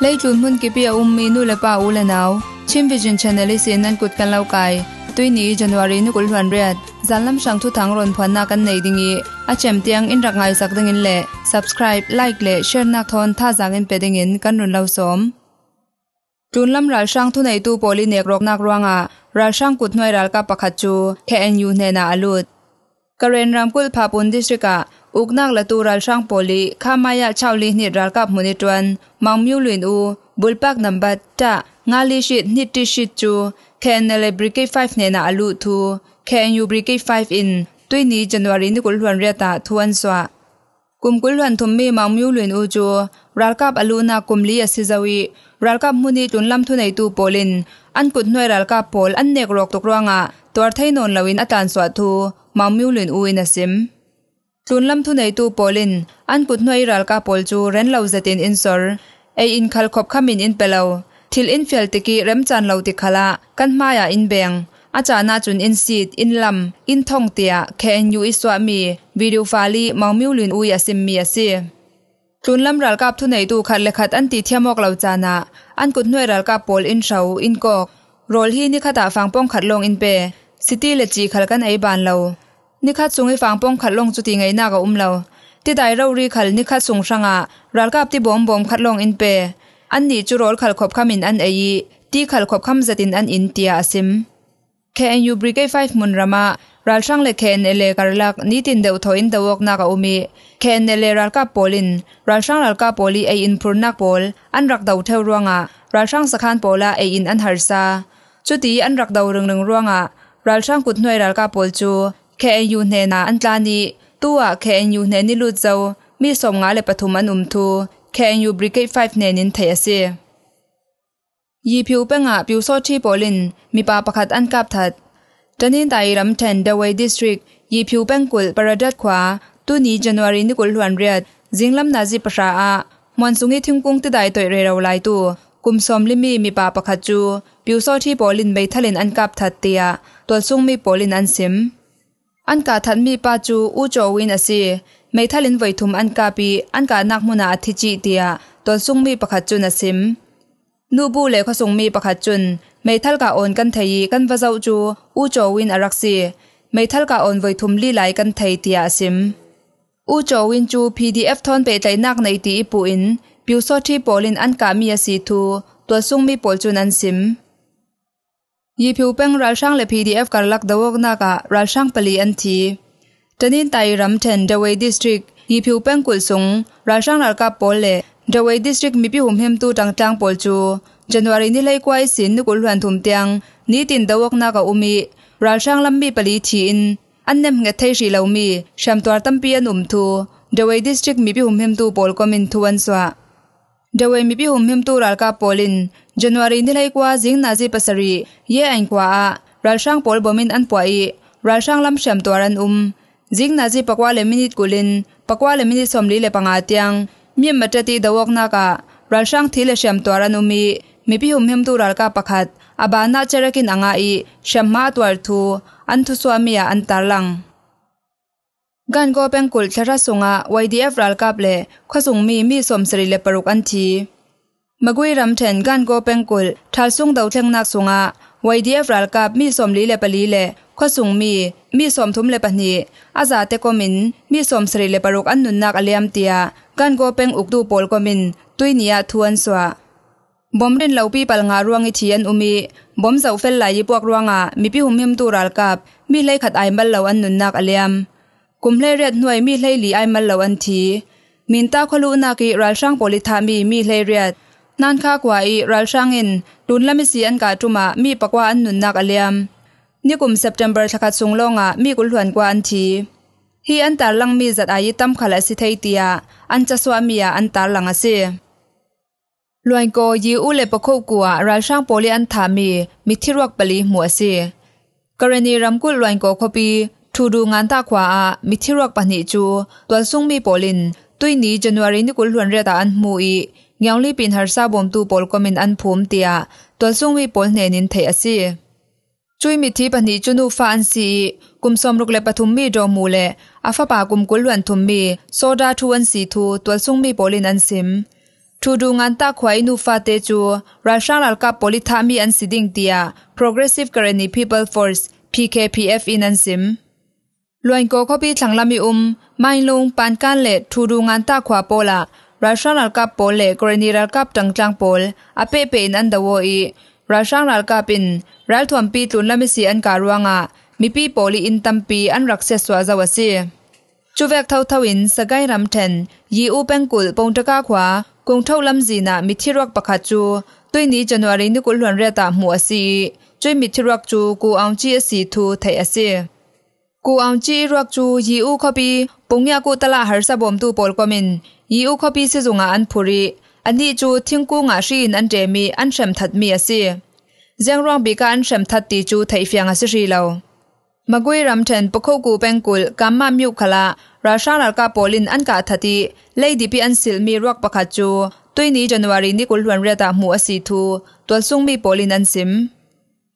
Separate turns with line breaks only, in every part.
เลยจูนหุ่นกิปียอุมมีนูและป้าอูและนาวชิมวิจินชนลิสีนันกุดกันเล่ากายตุยนี้จันวารีนุกุลวันเรียดจันลำชังทุทังรอนพวนนากันในดิงีอาเจมเตียงอินรักไงสักดิงินเละ subscribe like เละแชร์นักทอนท่าจางอินเปดิงินกันรุนเล่าสมจูนลำรัลช่างทุในตู้โพลีเนกรกนักรวงอ่ะรัลช่างกุดหน่วยรัลกับปะขัดจูแค่เอ็นยูเนนาอลุดกระเรนรำกุลพาปุนดิสริกะอุกนักละตูรัลช่างโปลีข้ามายาชาวลีนิดรัลกับมุนิตวันมังมิวลินอู บุลปักนัมบัตตะงาลิชิตนิติชิตจูแคนเนลบริกิไฟฟ์เนนาอลูทูแคนยูบริกิไฟฟ์อินตุยนี้จันวารินกุลหวนเรตาทวนสวะกุมกุลหวนทุมมีมังมิวลินอูจูรัลกับอลูนากุมลีอสิซาวีรัลกับมุนิตุนลำทุนไอตูโปลินอันกุดหน่วยรัลกับโปลอันเนกรอกตกรวงอ่ะตัวไทยนนลวินอาจารย์สวัสดูมังมิวลินอูอินสิมตุนลำทุนไอตัูปอลิน อันปุดหน่วยรัลกาปอลจูเรนเลาเซตินอินซอร์ไออินคัลคบขมินอินเปลาทิลอินฟิลติกิเรมจันเลาติคลากันมาอยาอินเบงอาจารย์นาจุนอินซีดอินลำอินทงเตียแคนยูอิสวามีวิดิโอฟาลีมวมิวลินอุยาซิมมีซีตุนลำรัลกาทุนไอตัวคัดเลคัดอันตีเทียมอกเลาจานาอันกุดหน่วยรัลกาปอลอินชาวอินกอก โรลฮีนิคตาฟังป้องขัดลงอินเปซิตี้เลจีขัดกันไอบานเลวนิคัดสุงให้ฟังป้องขัดลงจุดีไงหน้ากับอุ้มเราที่ได้เรารีขัดนิคัดสุงสังอ่ะรัลกับที่บอมบอมขัดลงอินเปอันนี้จุรอลขัดขบคมอินอันเอยีที่ขัดขบคมจัดินอันอินเตียอาซิมเคเอ็นยูบริกไฟฟ์มุนรามารัลช่างเลเคนเอเลการลักนี่ตินเดดทอินเดวอกนากับอุมีเคนเอเลรัลกับโพลินรัลช่างรัลกับโพลีเออินพรุนักโพลอันรักเดาเทวรวงอ่ะรัลช่างสักขันโพลาเออินอันฮาร์ซาจุดีอันรักเดาเรื่องเรองรวงอ่ะรัลช่างกุดหน่วยรัลกับโพลจูเคนยูเนนาอันตานีตัวเคนยูเนนิลุดเจ้ามีสมงาเลปทุมันอุมทู KNU Brigade 5เนนินเทียเซยีพิวเป็งอาพิวโซชีโปลินมีปาประคัดอันกับทัดจันินไตรำเทนเดวัดิสทริกยีพิวเป็งกุลประดัดขวาตุนีจันวารีนิกุลหวนเรียดจิงลำนาจิปราอามอนสุงิทิงกุงติดายตัวเราราไลตัวกุมซอมลิมีมีปาประคัดจูพิวโซที่โปลินใบทะเลนอันกับทัดเตียตัวซุงมีโปลินอันซิม an ka than mi pa chu u cho win asi mai thalin voi thum an ka pi an ka nak muna athi chi tia ton sung mi pakhat chun asim nu bu le kho sung mi pakhat chun mai thal ka on kan thei kan va zau chu u cho win araksi mai thal ka on voi thum li lai kan thei tia asim u cho win chu pdf thon pe tai nak nei ti pu in piu so thi polin an ka mi asi thu ton sung mi pol chun an sim ยี่ผิวเป้งรัลช่างและเอฟกัรลักดาวกนากะรัลช่างปลีอันทีตนินไตรัมเทนเาวัยดิสตริกยี่ผิวเป้งกุลสุงรัลช่างรักกาโปเลเดวัยดิสตริกมีพิหุมเหมตูตังจังโปลจูจันวารินีเไลกวายสินนุกุลหวนทุมเตียงนี่ตินดาวกนากะอุมีรัลช่างลำมีปลีทีนอันเนมเงทชีเลามีชมตัวตัมเปียนุมทูดดวัยดิสตริกมีพิหุมเหมตูโปลกมินทวนสวะဒဝေမီပီဟိုမင်တူရာကပိုလင်ဇန်နဝါရီနေ့လိုက်ကွာဇင်းနာဇီပစရီယေအန်ကွာရာရှန်ပေါ်ဘမင်အန်ပွိုင်ရာရှန်လမ်ရှမ်တော်ရန်အုံဇင်းနာဇီပကွာလေမီနစ်ကူလင်ပကွာလေမီနစ်ဆ ோம் လီလေပငါတຽງမြင့်မတတိဒဝကနာကရာရှန်သီလေရှမ်တော်ရန်အုံမီမီပီဟိုမင်တူရာကပခတ်အဘာနာချရကင်အငါအီရှမ်မာတွာထူအန်သူဆွာမီယာအန်တာလန်กันโกเป็นกุลทราสงะวัยดีเฟรัลกับเล่ข้าสุงมีมีสมสริเลปรุกอันทีมกุยรำเทนกันโกเป็นกุลทารสงเดาเทงนักสงะวัยดีเฟรัลกับมีสมลีเลปลีเล่ข้าสุงมี มีสมทุมเลปนีอาซาเตโกมิน มีสมสริเลปรุกอันนุนนักอเลียมเตียกันโกเป็นอุกดูปอลกมิน ตุยเนียทวนสวะบอมเรนเหลาปีปัลงารวงอิทียนอุมีบอมเสาเฟลไหลยปวกรวงอ่ะมีพิหุมหิมตูรัลกับมีเลขัดไอ้บัลเหลาอันนุนนักอเลียมกุมเล่เรียดหน่วยมีเล่หลีไอมันเหลวันทีมินตาขลุนากีรัลช่างโพลิธามีมีเล่เรียดนั่นค่ากว่าอีรัลช่างอินดุนละมิสีอันกาจุมามีปากว่าอันหนุนนักอเลียมนี่กุมเซปเทมเบอร์ทักัดสุงลงอ่ะมีกุลหวนกว่าอันทีฮีอันตาลังมีจัดอายิตั้มขลัสิเทียอันจะสวามีอันตาลังอาเซลวนโกยิอุเลปโคกัวรัลช่างโพลิอันทามีมิทิรวกปลีหัวเซกรณีรำกุลลวนโกคบีทูดูงานตาขวามิทิรักปนิจูตัวซุงมีปอลินตุยนี้จันวารีนิกุลหวนเรตาอันมูอีเงียลีปินฮาร์ซาบอมตูปอลกอมินอันพูมเตียตัวซุงมีปอลเนนินเทอซีจุยมิทิปนิจูนูฟานซีกุมสมรุกเลปทุมมีดอมูเลอาฟปากุมกุลหวนทุมมีโซดาทวนสีทูตัวซุงมีปอลินอันซิมทูดูงานตาขวายนูฟาเตจูราชาลัลกาปอลิทามีอันสิดิงเตีย Progressive g ร a r a n i People Force PKPF อินันซิมลวนโกคบีสังลามิอุมไม่ลงปันการเละทูดูงานตาขวาโปละรัชนัลกับโปเลกรณีรัลกับจังจังโปลอเปเปนอันดาวอีรัชนัลกับปินรัลทวมปีตุนลามิสีอันการวงะมีปีโปลีอินตัมปีอันรักเสสวาจาวซีจูเวกเท่าเทวินสกายรัมเทนยีอูเป็นกุลปงตะกาขวากงเท่าลำจีนามิทิรักปะขาจูต้วนี้จันวารีนุกุลวนเรตาหัวซีช่วยมิทิรักจูกูเอาจีสีทูไทยเซียกูอังจีรักจูยีอูคอปีปงยากูตละหารสะบอมตูปอลกอมินยีอูคอปีซิจงอันพุริอันนี้จูทิ้งกูงาชีนอันเจมีอันเฉมทัดมีอาซีเจียงรองบีกาอันเฉมทัดตีจูไทยฟียงอาซิรีเราမကွေရမ်ထန်ပခုတ်ကူပန်ကူလ်ကမ္မမြုခလာရာရှာလာကပိုလင်အန်ကာသတိလေဒီပီအန်စီလ်မီရော့ပခါချူတွိနီဇန်နဝါရီနီကူလ်ဝန်ရတာမှုအစီသူတွလ်ဆုံမီပိုလင်အန်စင်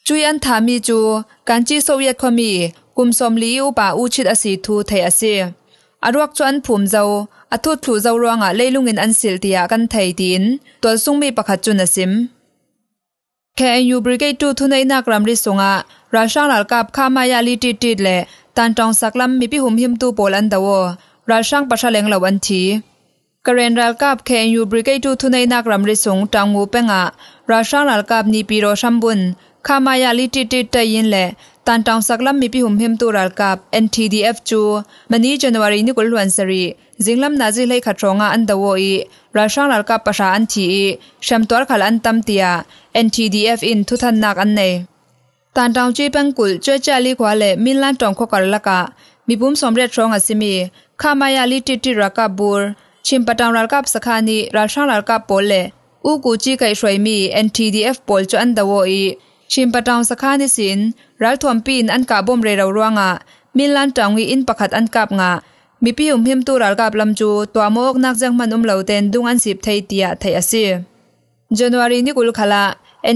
ကျွီအန်သာမီချူကန်ချီဆိုရက်ခမီกุมสมลีอูป่าอูชิดอสีทูไทยอสีอรวกจวนผุมเจ้าอทุถูเจ้ารองอ่ะเลยลุงเงินอันสิลตียกันไทยดินตัวซุงมีประคัจุนสิมเค่ยูบริเกตูทุนในนักรำริสงอ่ะราช่าลกับข้ามายาลีติดติดเลยตันจองสักลำมีพิหุมหิมตูโปลันตะวราช่างประชาเลงเหล่าวันทีกรณรัลกับเคยูบริเกตูทุนในนักรำริสงจางงูเป็งอ่ะราช่าลกับนีปีโรชัมบุนข้ามายาลีติดติดใจยินเลยตันตองสักลำมีพิหุมหิมตัวรัลกับ NTDF จูมันนี้จันวารีนี่กุลวันสรีจิงลำนาจิเลยขัดรองอันดาวอีราชงรัลกับประชาอันทีชัมตัวขลันตัมเตีย NTDF อินทุทันนักอันเนตันตองจีเป็นกุลเจ้าจ้าลีกว่าเลมิลันตองขกัลลกะมีปุ่มสมเร็จรองอัศมีข้ามายาลิติติรักกับบูรชิมปะตองรัลกับสขานีราชงรัลกับโปเลอูกูจีไกช่วยมี NTDF โปลจอันดาวอีชิมปะตองสะ้านิสินรัลทวมปีนอันกาบมเรเราร่วงอ่ะมิลันตองวีอินปะขัดอันกับงะมีพิยมพิมตูรัลกาบลำจู ตัวมอกนักจังมันอุ้มเหลาเต็นดุงอันสิบไทยเตียไทยอาซีเจนวารีนี่กุลขละ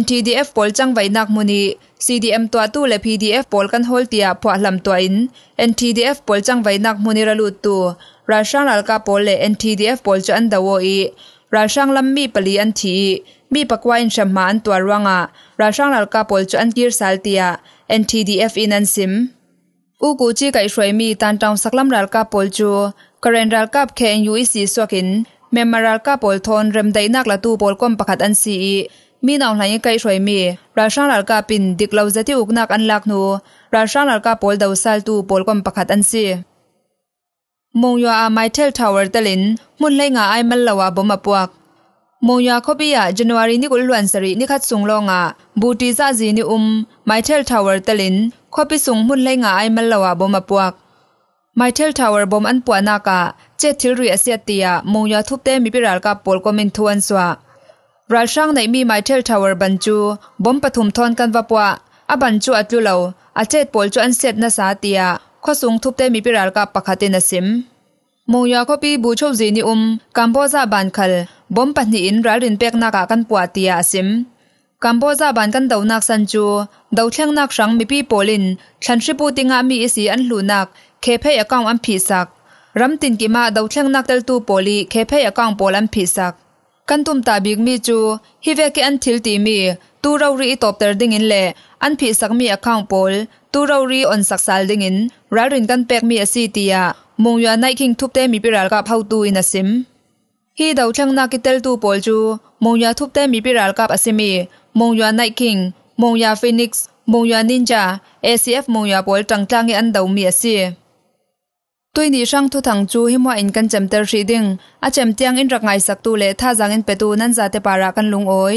NTDF ปอลจังไว้นักมุนี CDM ตัวตู้และ PDF ปอลกันโฮลเตียพวลำตัวอิน NTDF ปอลจังไว้นักมุนีระลุดตัวราชารัลกาบปอลและ NTDF ปอลจะอันดาวอีราช่างลำมีปลีอันทีมีปักวาอินชมานตัวรวงอ่ะราช่างลลกาปอลจอันกีร์สัลเตีย NTDF อินันซิมอูกูจีกับช่วยมีตันตองสักลำลลกาปอลจูกรรัลกาเคเนยูอีซีสวกินเมมรัลลกาปอลทอนเริ่มได้นักละตูปอลก้มประคัดอันซีมีน้องหลายไก่ช่วยมีราช่างลลกาปินดิกเลาจะที่อุกนักอันลักนูราช่างลลกาปอลดาวสัลตูปอลก้มประคัดอันซีมงยัวอาไมเทลทาวเวอร์ตลิน มุนเลงาไอมันลาวาบมาปวกมงยัวคบิยาจันวารีนิกุลวันสรินิคัดสุงลงาบูติซาจีนิอุมไมเทลทาวเวอร์ตลินคบิสุงมุนเลงาไอมันลาวาบมาปวกไมเทลทาวเวอร์บอมอันปวนากาเจทิลรีอาเซียติยามงยัวทุบเตมิปิรัลกาปอลกอมินทวนสวาราช่างในมีไมเทลทาวเวอร์บรรจุบอมปฐุมทอนกันวะปวะอบันจุอัตลุเลาอาเจตปอลจวอันเซตนาซาติยาข้อสูงทุบเตมีปิรารกับปะคาเตนสิมมงยาคบีบูชจีนิอุมกัมโบซาบานคัลบอมปันอินรัลินเปกนักกันปวตียาสิมกัมโบซาบานกันดาวนักสันจูดาวเชียงนักสังมีปีโปลินฉันชิปูติงามีอิสีอันหลูนักเคเพยกองอันผีสักรำตินกิมาดาวเชียงนักเตลตูโปลีเคเพยกองโปลันผีสักกันตุมตาบิกมีจูฮิเวกอันทิลตีมีตูเรารีตอบเตอร์ดิ่งอินเล่อันผีสักมีอข้างปอลตูเรารีออนสักสาลดิ่งอินรารินกันเป็กมีอสีเตียมงยานไนคิงทุบเตมีปิรัลกับเฮาตูอินอสิมฮีดาวช่างนากิเตลตูปอลจูมงยาทุบเตมีปิรัลกับอสิมีมงยาไนคิงมงยาฟินิกซ์มงยานินจาเอซีเอฟมงยาปอลจังจังอันดาวมีอสีตุยนี่ช่างทุทังจูหิมว่าอินกันจำเตอร์ชีดิงอาจำเตียงอินรักไงสักตูเลท่าจางอินเปตูนั่นจะเตปารากันลุงโอย